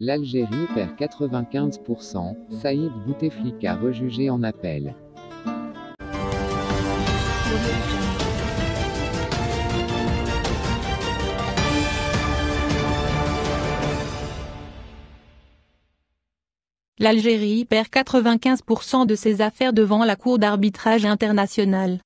L'Algérie perd 95%, Saïd Bouteflika rejugé en appel. L'Algérie perd 95% de ses affaires devant la Cour d'arbitrage internationale.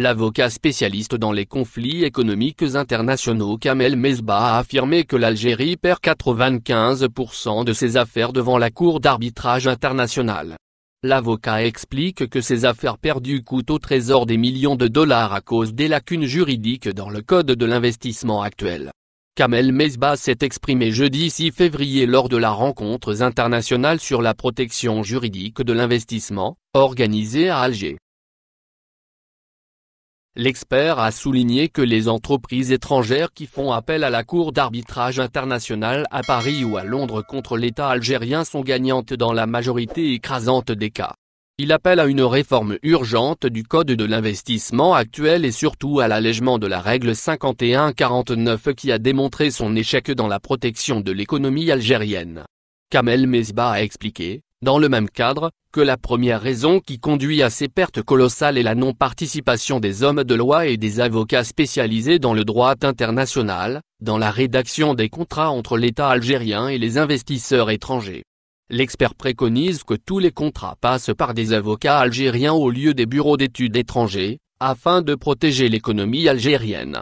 L'avocat spécialiste dans les conflits économiques internationaux Kamel Mezba a affirmé que l'Algérie perd 95% de ses affaires devant la Cour d'arbitrage internationale. L'avocat explique que ces affaires perdues coûtent au trésor des millions de dollars à cause des lacunes juridiques dans le code de l'investissement actuel. Kamel Mezba s'est exprimé jeudi 6 février lors de la rencontre internationale sur la protection juridique de l'investissement, organisée à Alger. L'expert a souligné que les entreprises étrangères qui font appel à la Cour d'arbitrage internationale à Paris ou à Londres contre l'État algérien sont gagnantes dans la majorité écrasante des cas. Il appelle à une réforme urgente du code de l'investissement actuel et surtout à l'allègement de la règle 51-49 qui a démontré son échec dans la protection de l'économie algérienne. Kamel Mesba a expliqué, dans le même cadre, que la première raison qui conduit à ces pertes colossales est la non-participation des hommes de loi et des avocats spécialisés dans le droit international, dans la rédaction des contrats entre l'État algérien et les investisseurs étrangers. L'expert préconise que tous les contrats passent par des avocats algériens au lieu des bureaux d'études étrangers, afin de protéger l'économie algérienne.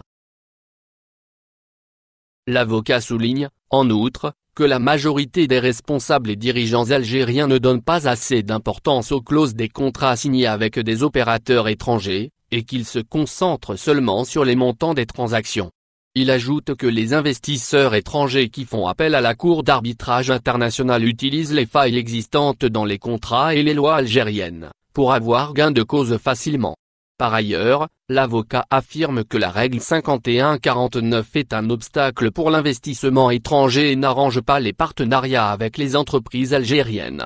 L'avocat souligne, en outre, que la majorité des responsables et dirigeants algériens ne donnent pas assez d'importance aux clauses des contrats signés avec des opérateurs étrangers, et qu'ils se concentrent seulement sur les montants des transactions. Il ajoute que les investisseurs étrangers qui font appel à la Cour d'arbitrage internationale utilisent les failles existantes dans les contrats et les lois algériennes, pour avoir gain de cause facilement. Par ailleurs, l'avocat affirme que la règle 5149 est un obstacle pour l'investissement étranger et n'arrange pas les partenariats avec les entreprises algériennes.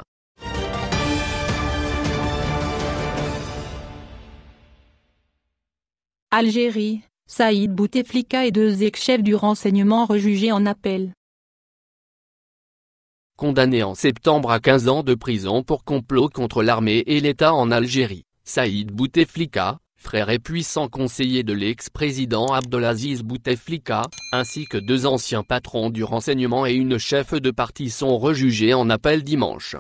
Algérie, Saïd Bouteflika et deux ex-chefs du renseignement rejugés en appel. Condamné en septembre à 15 ans de prison pour complot contre l'armée et l'État en Algérie, Saïd Bouteflika, frère et puissant conseiller de l'ex-président Abdelaziz Bouteflika, ainsi que deux anciens patrons du renseignement et une chef de parti sont rejugés en appel dimanche.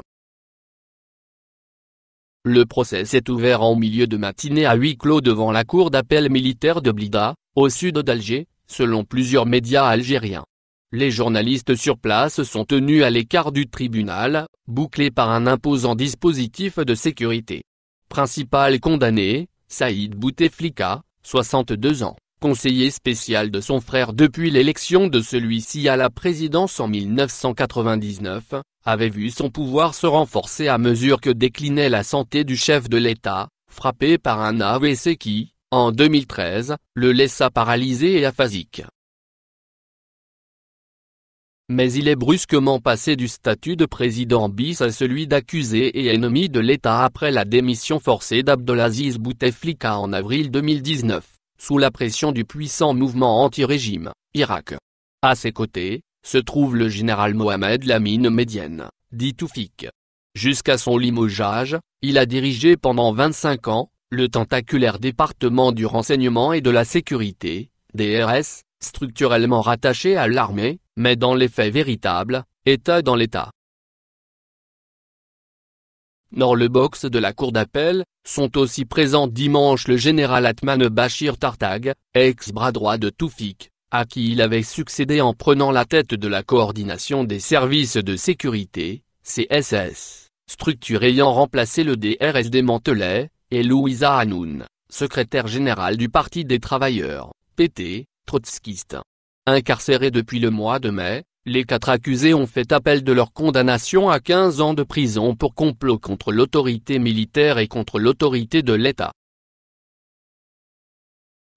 Le procès s'est ouvert en milieu de matinée à huis clos devant la cour d'appel militaire de Blida, au sud d'Alger, selon plusieurs médias algériens. Les journalistes sur place sont tenus à l'écart du tribunal, bouclés par un imposant dispositif de sécurité. Principal condamné, Saïd Bouteflika, 62 ans, conseiller spécial de son frère depuis l'élection de celui-ci à la présidence en 1999, avait vu son pouvoir se renforcer à mesure que déclinait la santé du chef de l'État, frappé par un AVC qui, en 2013, le laissa paralysé et aphasique mais il est brusquement passé du statut de président bis à celui d'accusé et ennemi de l'État après la démission forcée d'Abdelaziz Bouteflika en avril 2019, sous la pression du puissant mouvement anti-régime, Irak. À ses côtés, se trouve le général Mohamed Lamine Médienne, dit Toufik. Jusqu'à son limogeage, il a dirigé pendant 25 ans, le tentaculaire département du renseignement et de la sécurité, DRS, structurellement rattaché à l'armée, mais dans les faits véritables, État dans l'État. Dans le box de la cour d'appel, sont aussi présents dimanche le général Atman Bachir Tartag, ex-bras droit de Toufik, à qui il avait succédé en prenant la tête de la coordination des services de sécurité, CSS, structure ayant remplacé le DRS démantelé, et Louisa Hanoun, secrétaire générale du Parti des travailleurs, PT, trotskiste. Incarcérés depuis le mois de mai, les quatre accusés ont fait appel de leur condamnation à 15 ans de prison pour complot contre l'autorité militaire et contre l'autorité de l'État.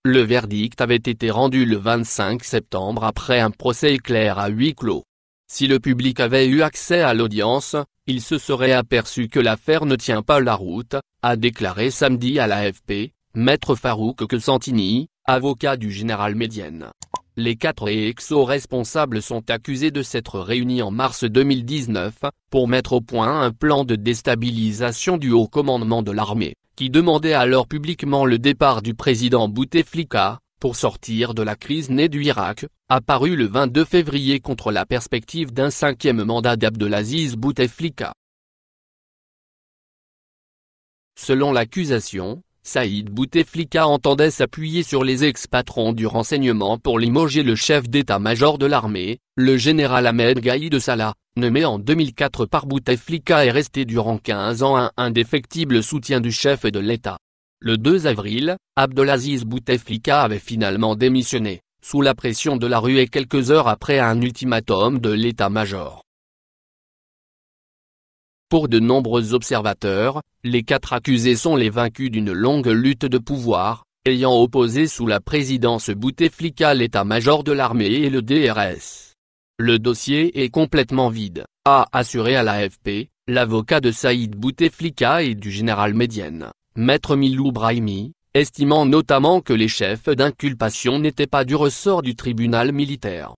Le verdict avait été rendu le 25 septembre après un procès éclair à huis clos. Si le public avait eu accès à l'audience, il se serait aperçu que l'affaire ne tient pas la route, a déclaré samedi à l'AFP, maître Farouk Kessantini, avocat du général Médienne. Les quatre ex-responsables sont accusés de s'être réunis en mars 2019, pour mettre au point un plan de déstabilisation du haut commandement de l'armée, qui demandait alors publiquement le départ du président Bouteflika, pour sortir de la crise née du Irak, apparu le 22 février contre la perspective d'un cinquième mandat d'Abdelaziz Bouteflika. Selon l'accusation, Saïd Bouteflika entendait s'appuyer sur les ex-patrons du renseignement pour limoger le chef d'état-major de l'armée, le général Ahmed Gaïd Salah, nommé en 2004 par Bouteflika et resté durant 15 ans un indéfectible soutien du chef de l'État. Le 2 avril, Abdelaziz Bouteflika avait finalement démissionné, sous la pression de la rue et quelques heures après un ultimatum de l'état-major. Pour de nombreux observateurs, les quatre accusés sont les vaincus d'une longue lutte de pouvoir, ayant opposé sous la présidence Bouteflika l'état-major de l'armée et le DRS. Le dossier est complètement vide, a assuré à l'AFP, l'avocat de Saïd Bouteflika et du général Médienne, maître Milou Brahimi, estimant notamment que les chefs d'inculpation n'étaient pas du ressort du tribunal militaire.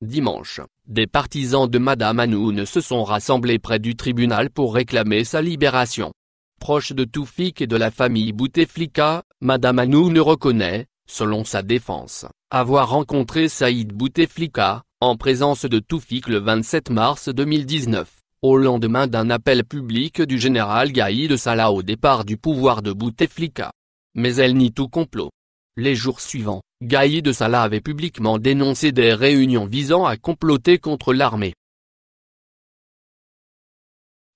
Dimanche, des partisans de Madame Anoune se sont rassemblés près du tribunal pour réclamer sa libération. Proche de Toufik et de la famille Bouteflika, Madame ne reconnaît, selon sa défense, avoir rencontré Saïd Bouteflika, en présence de Toufik le 27 mars 2019, au lendemain d'un appel public du général Gaïd Salah au départ du pouvoir de Bouteflika. Mais elle nie tout complot. Les jours suivants, Gaïd de Salah avait publiquement dénoncé des réunions visant à comploter contre l'armée.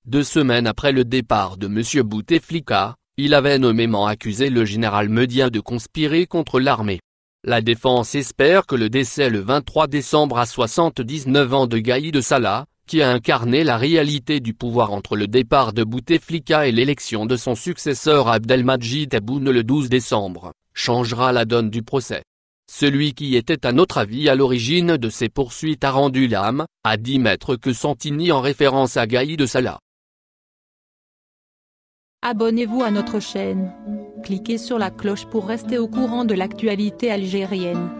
Deux semaines après le départ de M. Bouteflika, il avait nommément accusé le général Meudien de conspirer contre l'armée. La défense espère que le décès le 23 décembre à 79 ans de Gaïd de Salah, qui a incarné la réalité du pouvoir entre le départ de Bouteflika et l'élection de son successeur Abdelmajid Aboune le 12 décembre, changera la donne du procès. Celui qui était à notre avis à l'origine de ces poursuites a rendu l'âme, à 10 mètres que Santini en référence à Gaï de Sala. Abonnez-vous à notre chaîne. Cliquez sur la cloche pour rester au courant de l'actualité algérienne.